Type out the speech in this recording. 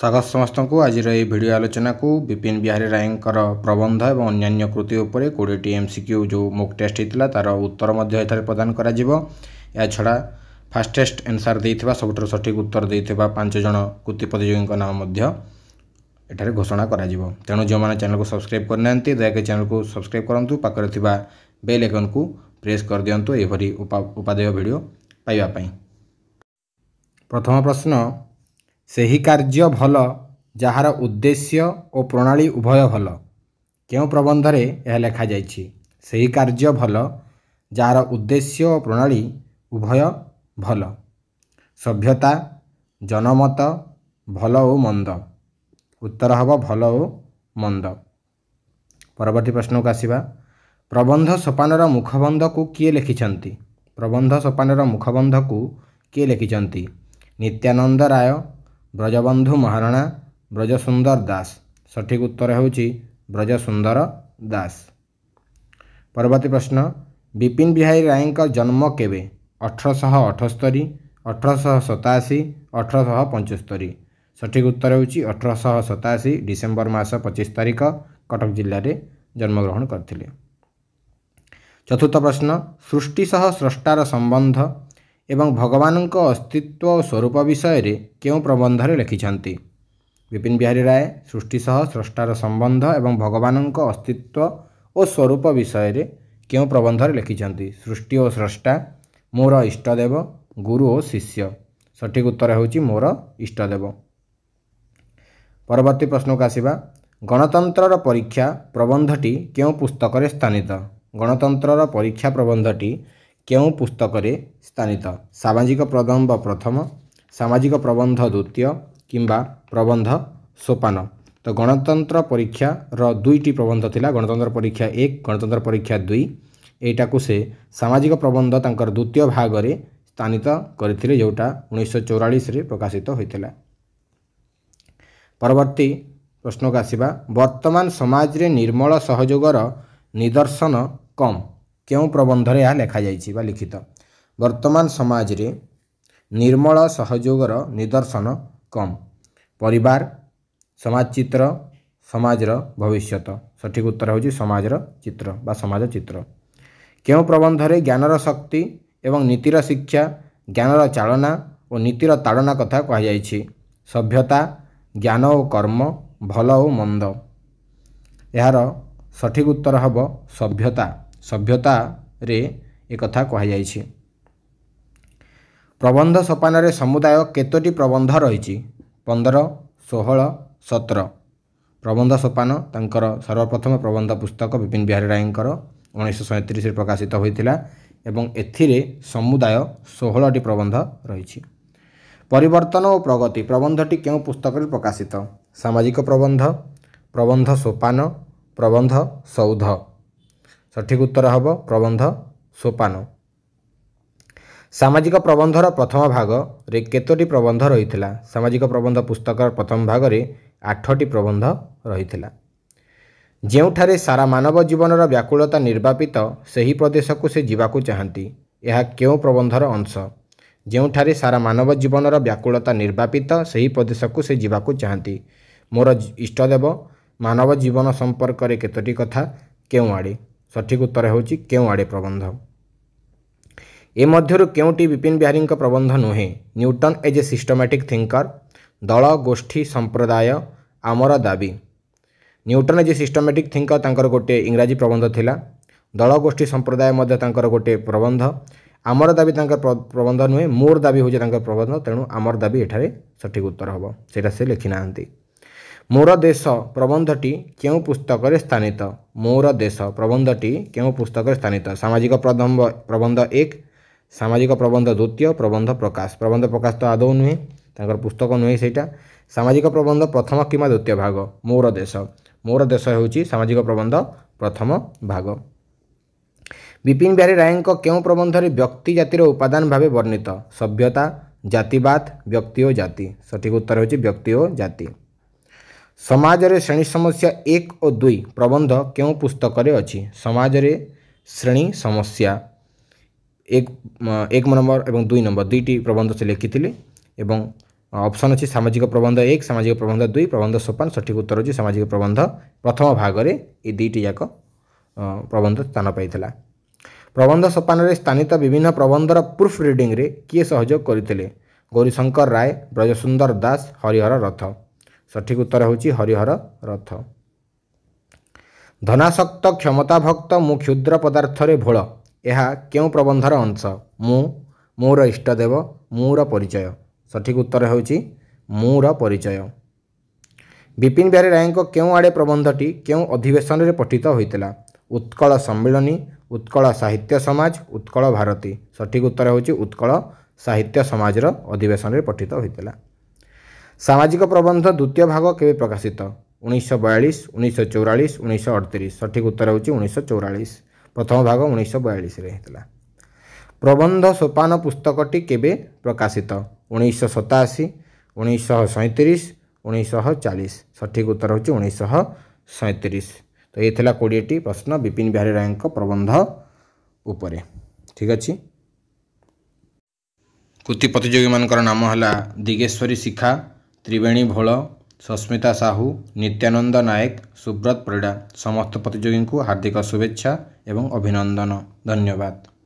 ସ୍ୱାଗତ ସମସ୍ତଙ୍କୁ ଆଜିର ଏହି ଭିଡ଼ିଓ ଆଲୋଚନାକୁ ବିପିନ ବିହାରୀ ରାୟଙ୍କର ପ୍ରବନ୍ଧ ଏବଂ ଅନ୍ୟାନ୍ୟ କୃତି ଉପରେ କୋଡ଼ିଏଟି ଏମ୍ ସିକ୍ୟୁ ଯେଉଁ ମୁକ୍ ଟେଷ୍ଟ ହେଇଥିଲା ତା'ର ଉତ୍ତର ମଧ୍ୟ ଏଠାରେ ପ୍ରଦାନ କରାଯିବ ଏହାଛଡ଼ା ଫାଷ୍ଟେଷ୍ଟ ଏନ୍ସାର୍ ଦେଇଥିବା ସବୁଠାରୁ ସଠିକ୍ ଉତ୍ତର ଦେଇଥିବା ପାଞ୍ଚ ଜଣ କୃତି ପ୍ରତିଯୋଗୀଙ୍କ ନାମ ମଧ୍ୟ ଏଠାରେ ଘୋଷଣା କରାଯିବ ତେଣୁ ଯେଉଁମାନେ ଚ୍ୟାନେଲକୁ ସବସ୍କ୍ରାଇବ୍ କରିନାହାନ୍ତି ଦୟାକରି ଚ୍ୟାନେଲକୁ ସବସ୍କ୍ରାଇବ୍ କରନ୍ତୁ ପାଖରେ ଥିବା ବେଲ୍ ଆଇକନ୍କୁ ପ୍ରେସ୍ କରିଦିଅନ୍ତୁ ଏଭଳି ଉପାଦେୟ ଭିଡ଼ିଓ ପାଇବା ପାଇଁ ପ୍ରଥମ ପ୍ରଶ୍ନ ସେହି କାର୍ଯ୍ୟ ଭଲ ଯାହାର ଉଦ୍ଦେଶ୍ୟ ଓ ପ୍ରଣାଳୀ ଉଭୟ ଭଲ କେଉଁ ପ୍ରବନ୍ଧରେ ଏହା ଲେଖାଯାଇଛି ସେହି କାର୍ଯ୍ୟ ଭଲ ଯାହାର ଉଦ୍ଦେଶ୍ୟ ଓ ପ୍ରଣାଳୀ ଉଭୟ ଭଲ ସଭ୍ୟତା ଜନମତ ଭଲ ଓ ମନ୍ଦ ଉତ୍ତର ହେବ ଭଲ ଓ ମନ୍ଦ ପରବର୍ତ୍ତୀ ପ୍ରଶ୍ନକୁ ଆସିବା ପ୍ରବନ୍ଧ ସୋପାନର ମୁଖବନ୍ଧକୁ କିଏ ଲେଖିଛନ୍ତି ପ୍ରବନ୍ଧ ସୋପାନର ମୁଖବନ୍ଧକୁ କିଏ ଲେଖିଛନ୍ତି ନିତ୍ୟାନନ୍ଦ ରାୟ ब्रजबंधु महाराणा ब्रजसुंदर दास सठिक उत्तर होज सुंदर दास परवर्त प्रश्न विपिन बिहारी राय का जन्म केवे अठरश अठस्तरी अठरश सताशी अठरश पंचस्तरी सठिक उत्तर होठरश सताशी डिसेम्बर मस पचिश तारीख कटक जिले जन्मग्रहण करतुर्थ प्रश्न सृष्टि सह स्रष्टार संबंध ଏବଂ ଭଗବାନଙ୍କ ଅସ୍ତିତ୍ୱ ଓ ସ୍ୱରୂପ ବିଷୟରେ କେଉଁ ପ୍ରବନ୍ଧରେ ଲେଖିଛନ୍ତି ବିପିନ ବିହାରୀ ରାୟ ସୃଷ୍ଟି ସହ ସ୍ରଷ୍ଟାର ସମ୍ବନ୍ଧ ଏବଂ ଭଗବାନଙ୍କ ଅସ୍ତିତ୍ୱ ଓ ସ୍ୱରୂପ ବିଷୟରେ କେଉଁ ପ୍ରବନ୍ଧରେ ଲେଖିଛନ୍ତି ସୃଷ୍ଟି ଓ ସ୍ରଷ୍ଟା ମୋର ଇଷ୍ଟଦେବ ଗୁରୁ ଓ ଶିଷ୍ୟ ସଠିକ ଉତ୍ତର ହେଉଛି ମୋର ଇଷ୍ଟଦେବ ପରବର୍ତ୍ତୀ ପ୍ରଶ୍ନକୁ ଆସିବା ଗଣତନ୍ତ୍ରର ପରୀକ୍ଷା ପ୍ରବନ୍ଧଟି କେଉଁ ପୁସ୍ତକରେ ସ୍ଥାନିତ ଗଣତନ୍ତ୍ରର ପରୀକ୍ଷା ପ୍ରବନ୍ଧଟି କେଉଁ ପୁସ୍ତକରେ ସ୍ଥାନିତ ସାମାଜିକ ପ୍ରବନ୍ଧ ପ୍ରଥମ ସାମାଜିକ ପ୍ରବନ୍ଧ ଦ୍ୱିତୀୟ କିମ୍ବା ପ୍ରବନ୍ଧ ସୋପାନ ତ ଗଣତନ୍ତ୍ର ପରୀକ୍ଷାର ଦୁଇଟି ପ୍ରବନ୍ଧ ଥିଲା ଗଣତନ୍ତ୍ର ପରୀକ୍ଷା ଏକ ଗଣତନ୍ତ୍ର ପରୀକ୍ଷା ଦୁଇ ଏଇଟାକୁ ସେ ସାମାଜିକ ପ୍ରବନ୍ଧ ତାଙ୍କର ଦ୍ୱିତୀୟ ଭାଗରେ ସ୍ଥାନିତ କରିଥିଲେ ଯେଉଁଟା ଉଣେଇଶହ ଚଉରାଳିଶରେ ପ୍ରକାଶିତ ହୋଇଥିଲା ପରବର୍ତ୍ତୀ ପ୍ରଶ୍ନକୁ ଆସିବା ବର୍ତ୍ତମାନ ସମାଜରେ ନିର୍ମଳ ସହଯୋଗର ନିଦର୍ଶନ କମ୍ କେଉଁ ପ୍ରବନ୍ଧରେ ଏହା ଲେଖାଯାଇଛି ବା ଲିଖିତ ବର୍ତ୍ତମାନ ସମାଜରେ ନିର୍ମଳ ସହଯୋଗର ନିଦର୍ଶନ କମ୍ ପରିବାର ସମାଜ ଚିତ୍ର ସମାଜର ଭବିଷ୍ୟତ ସଠିକ ଉତ୍ତର ହେଉଛି ସମାଜର ଚିତ୍ର ବା ସମାଜ ଚିତ୍ର କେଉଁ ପ୍ରବନ୍ଧରେ ଜ୍ଞାନର ଶକ୍ତି ଏବଂ ନୀତିର ଶିକ୍ଷା ଜ୍ଞାନର ଚାଳନା ଓ ନୀତିର ତାଳନା କଥା କୁହାଯାଇଛି ସଭ୍ୟତା ଜ୍ଞାନ ଓ କର୍ମ ଭଲ ଓ ମନ୍ଦ ଏହାର ସଠିକ୍ ଉତ୍ତର ହେବ ସଭ୍ୟତା ସଭ୍ୟତାରେ ଏକଥା କୁହାଯାଇଛି ପ୍ରବନ୍ଧ ସୋପାନରେ ସମୁଦାୟ କେତୋଟି ପ୍ରବନ୍ଧ ରହିଛି ପନ୍ଦର ଷୋହଳ ସତର ପ୍ରବନ୍ଧ ସୋପାନ ତାଙ୍କର ସର୍ବପ୍ରଥମ ପ୍ରବନ୍ଧ ପୁସ୍ତକ ବିପିନ ବିହାରୀ ରାୟଙ୍କର ଉଣେଇଶହ ସଇଁତିରିଶରେ ପ୍ରକାଶିତ ହୋଇଥିଲା ଏବଂ ଏଥିରେ ସମୁଦାୟ ଷୋହଳଟି ପ୍ରବନ୍ଧ ରହିଛି ପରିବର୍ତ୍ତନ ଓ ପ୍ରଗତି ପ୍ରବନ୍ଧଟି କେଉଁ ପୁସ୍ତକରେ ପ୍ରକାଶିତ ସାମାଜିକ ପ୍ରବନ୍ଧ ପ୍ରବନ୍ଧ ସୋପାନ ପ୍ରବନ୍ଧ ସୌଧ ସଠିକ୍ ଉତ୍ତର ହେବ ପ୍ରବନ୍ଧ ସୋପାନ ସାମାଜିକ ପ୍ରବନ୍ଧର ପ୍ରଥମ ଭାଗରେ କେତୋଟି ପ୍ରବନ୍ଧ ରହିଥିଲା ସାମାଜିକ ପ୍ରବନ୍ଧ ପୁସ୍ତକର ପ୍ରଥମ ଭାଗରେ ଆଠଟି ପ୍ରବନ୍ଧ ରହିଥିଲା ଯେଉଁଠାରେ ସାରା ମାନବ ଜୀବନର ବ୍ୟାକୁଳତା ନିର୍ବାପିତ ସେହି ପ୍ରଦେଶକୁ ସେ ଯିବାକୁ ଚାହାନ୍ତି ଏହା କେଉଁ ପ୍ରବନ୍ଧର ଅଂଶ ଯେଉଁଠାରେ ସାରା ମାନବ ଜୀବନର ବ୍ୟାକୁଳତା ନିର୍ବାପିତ ସେହି ପ୍ରଦେଶକୁ ସେ ଯିବାକୁ ଚାହାନ୍ତି ମୋର ଇଷ୍ଟଦେବ ମାନବ ଜୀବନ ସମ୍ପର୍କରେ କେତୋଟି କଥା କେଉଁ ଆଡ଼େ ସଠିକ୍ ଉତ୍ତର ହେଉଛି କେଉଁ ଆଡ଼େ ପ୍ରବନ୍ଧ ଏ ମଧ୍ୟରୁ କେଉଁଟି ବିପିନ ବିହାରୀଙ୍କ ପ୍ରବନ୍ଧ ନୁହେଁ Newton age a systematic thinker ଦଳ ଗୋଷ୍ଠୀ ସମ୍ପ୍ରଦାୟ ଆମର ଦାବି Newton age a systematic thinker ତାଙ୍କର ଗୋଟିଏ ଇଂରାଜୀ ପ୍ରବନ୍ଧ ଥିଲା ଦଳ ଗୋଷ୍ଠୀ ସମ୍ପ୍ରଦାୟ ମଧ୍ୟ ତାଙ୍କର ଗୋଟିଏ ପ୍ରବନ୍ଧ ଆମର ଦାବି ତାଙ୍କର ପ୍ରବନ୍ଧ ନୁହେଁ ମୋର ଦାବି ହେଉଛି ତାଙ୍କର ପ୍ରବନ୍ଧ ତେଣୁ ଆମର ଦାବି ଏଠାରେ ସଠିକ୍ ଉତ୍ତର ହେବ ସେଇଟା ସେ ଲେଖିନାହାନ୍ତି ମୋର ଦେଶ ପ୍ରବନ୍ଧଟି କେଉଁ ପୁସ୍ତକରେ ସ୍ଥାନିତ ମୋର ଦେଶ ପ୍ରବନ୍ଧଟି କେଉଁ ପୁସ୍ତକରେ ସ୍ଥାନିତ ସାମାଜିକ ପ୍ରବନ୍ଧ ପ୍ରବନ୍ଧ ଏକ ସାମାଜିକ ପ୍ରବନ୍ଧ ଦ୍ୱିତୀୟ ପ୍ରବନ୍ଧ ପ୍ରକାଶ ପ୍ରବନ୍ଧ ପ୍ରକାଶ ତ ଆଦୌ ନୁହେଁ ତାଙ୍କର ପୁସ୍ତକ ନୁହେଁ ସେଇଟା ସାମାଜିକ ପ୍ରବନ୍ଧ ପ୍ରଥମ କିମ୍ବା ଦ୍ୱିତୀୟ ଭାଗ ମୋର ଦେଶ ମୋର ଦେଶ ହେଉଛି ସାମାଜିକ ପ୍ରବନ୍ଧ ପ୍ରଥମ ଭାଗ ବିପିନ ବିହାରୀ ରାୟଙ୍କ କେଉଁ ପ୍ରବନ୍ଧରେ ବ୍ୟକ୍ତି ଜାତିର ଉପାଦାନ ଭାବେ ବର୍ଣ୍ଣିତ ସଭ୍ୟତା ଜାତିବାଦ ବ୍ୟକ୍ତି ଓ ଜାତି ସଠିକ ଉତ୍ତର ହେଉଛି ବ୍ୟକ୍ତି ଓ ଜାତି ସମାଜରେ ଶ୍ରେଣୀ ସମସ୍ୟା ଏକ ଓ ଦୁଇ ପ୍ରବନ୍ଧ କେଉଁ ପୁସ୍ତକରେ ଅଛି ସମାଜରେ ଶ୍ରେଣୀ ସମସ୍ୟା ଏକ ଏକ ନମ୍ବର ଏବଂ ଦୁଇ ନମ୍ବର ଦୁଇଟି ପ୍ରବନ୍ଧ ସେ ଲେଖିଥିଲେ ଏବଂ ଅପସନ୍ ଅଛି ସାମାଜିକ ପ୍ରବନ୍ଧ ଏକ ସାମାଜିକ ପ୍ରବନ୍ଧ ଦୁଇ ପ୍ରବନ୍ଧ ସୋପାନ ସଠିକ ଉତ୍ତର ହେଉଛି ସାମାଜିକ ପ୍ରବନ୍ଧ ପ୍ରଥମ ଭାଗରେ ଏ ଦୁଇଟି ଯାକ ପ୍ରବନ୍ଧ ସ୍ଥାନ ପାଇଥିଲା ପ୍ରବନ୍ଧ ସୋପାନରେ ସ୍ଥାନିତ ବିଭିନ୍ନ ପ୍ରବନ୍ଧର ପ୍ରୁଫ୍ ରିଡ଼ିଂରେ କିଏ ସହଯୋଗ କରିଥିଲେ ଗୌରୀଶଙ୍କର ରାୟ ବ୍ରଜସୁନ୍ଦର ଦାସ ହରିହର ରଥ ସଠିକ୍ ଉତ୍ତର ହେଉଛି ହରିହର ରଥ ଧନାଶକ୍ତ କ୍ଷମତା ଭକ୍ତ ମୁଁ କ୍ଷୁଦ୍ର ପଦାର୍ଥରେ ଭୋଳ ଏହା କେଉଁ ପ୍ରବନ୍ଧର ଅଂଶ ମୁଁ ମୁଁର ଇଷ୍ଟଦେବ ମୁଁର ପରିଚୟ ସଠିକ୍ ଉତ୍ତର ହେଉଛି ମୁଁର ପରିଚୟ ବିପିନ ବିହାରୀ ରାୟଙ୍କ କେଉଁ ଆଡ଼େ ପ୍ରବନ୍ଧଟି କେଉଁ ଅଧିବେଶନରେ ପଠିତ ହୋଇଥିଲା ଉତ୍କଳ ସମ୍ମିଳନୀ ଉତ୍କଳ ସାହିତ୍ୟ ସମାଜ ଉତ୍କଳ ଭାରତୀ ସଠିକ୍ ଉତ୍ତର ହେଉଛି ଉତ୍କଳ ସାହିତ୍ୟ ସମାଜର ଅଧିବେଶନରେ ପଠିତ ହୋଇଥିଲା ସାମାଜିକ ପ୍ରବନ୍ଧ ଦ୍ୱିତୀୟ ଭାଗ କେବେ ପ୍ରକାଶିତ ଉଣେଇଶହ ବୟାଳିଶ ଉଣେଇଶହ ଚଉରାଳିଶ ଉଣେଇଶହ ଅଡ଼ତିରିଶ ସଠିକ୍ ଉତ୍ତର ହେଉଛି ଉଣେଇଶହ ଚଉରାଳିଶ ପ୍ରଥମ ଭାଗ ଉଣେଇଶହ ବୟାଳିଶରେ ହେଇଥିଲା ପ୍ରବନ୍ଧ ସୋପାନ ପୁସ୍ତକଟି କେବେ ପ୍ରକାଶିତ ଉଣେଇଶହ ସତାଅଶୀ ଉଣେଇଶହ ସଇଁତିରିଶ ଉଣେଇଶହ ଚାଳିଶ ସଠିକ୍ ଉତ୍ତର ହେଉଛି ଉଣେଇଶହ ସଇଁତିରିଶ ତ ଏ ଥିଲା କୋଡ଼ିଏଟି ପ୍ରଶ୍ନ ବିପିନ ବିହାରୀ ରାୟଙ୍କ ପ୍ରବନ୍ଧ ଉପରେ ଠିକ୍ ଅଛି କୃତି ପ୍ରତିଯୋଗୀମାନଙ୍କର ନାମ ହେଲା ଦିଗେଶ୍ୱରୀ ଶିଖା ତ୍ରିବେଣୀ ଭୋଳ ସସ୍ମିତା ସାହୁ ନିତ୍ୟାନନ୍ଦ ନାୟକ ସୁବ୍ରତ ପରିଡ଼ା ସମସ୍ତ ପ୍ରତିଯୋଗୀଙ୍କୁ ହାର୍ଦ୍ଦିକ ଶୁଭେଚ୍ଛା ଏବଂ ଅଭିନନ୍ଦନ ଧନ୍ୟବାଦ